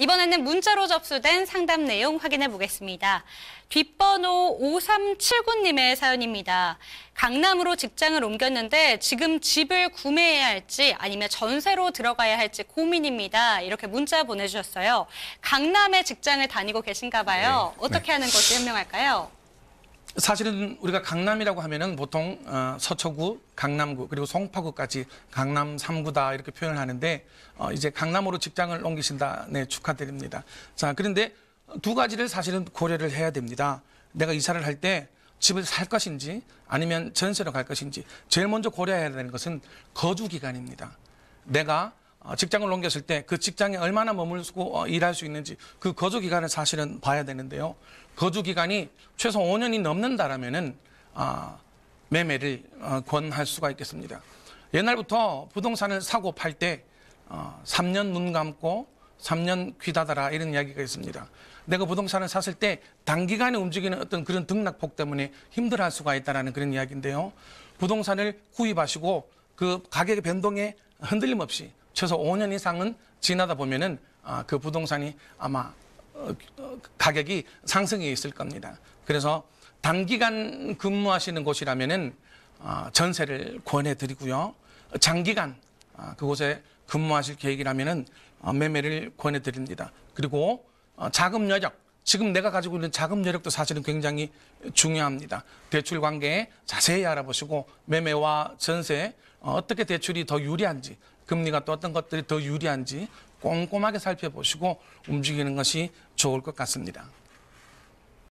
이번에는 문자로 접수된 상담 내용 확인해 보겠습니다. 뒷번호 5379님의 사연입니다. 강남으로 직장을 옮겼는데 지금 집을 구매해야 할지 아니면 전세로 들어가야 할지 고민입니다. 이렇게 문자 보내주셨어요. 강남에 직장을 다니고 계신가 봐요. 네. 어떻게 네. 하는 것이 현명할까요? 사실은 우리가 강남이라고 하면은 보통 어, 서초구, 강남구 그리고 송파구까지 강남 3구다 이렇게 표현을 하는데 어, 이제 강남으로 직장을 옮기신다. 네, 축하드립니다. 자, 그런데 두 가지를 사실은 고려를 해야 됩니다. 내가 이사를 할 때 집을 살 것인지 아니면 전세로 갈 것인지 제일 먼저 고려해야 되는 것은 거주 기간입니다. 내가 어, 직장을 옮겼을 때 그 직장에 얼마나 머물고 어, 일할 수 있는지 그 거주 기간을 사실은 봐야 되는데요. 거주 기간이 최소 5년이 넘는다라면은 아, 매매를 어, 권할 수가 있겠습니다. 옛날부터 부동산을 사고 팔 때 3년 눈 감고 3년 귀 닫아라 이런 이야기가 있습니다. 내가 그 부동산을 샀을 때 단기간에 움직이는 어떤 그런 등락폭 때문에 힘들할 어 수가 있다라는 그런 이야기인데요. 부동산을 구입하시고 그 가격의 변동에 흔들림 없이 최소 5년 이상은 지나다 보면은 아, 그 부동산이 아마 어, 어 가격이 상승해 있을 겁니다. 그래서 단기간 근무하시는 곳이라면은 아, 전세를 권해드리고요. 장기간 아, 그곳에 근무하실 계획이라면은 어, 매매를 권해드립니다. 그리고 어, 자금 여력 지금 내가 가지고 있는 자금 여력도 사실은 굉장히 중요합니다. 대출 관계 자세히 알아보시고 매매와 전세 어, 어떻게 대출이 더 유리한지 금리가 또 어떤 것들이 더 유리한지 꼼꼼하게 살펴보시고 움직이는 것이 좋을 것 같습니다.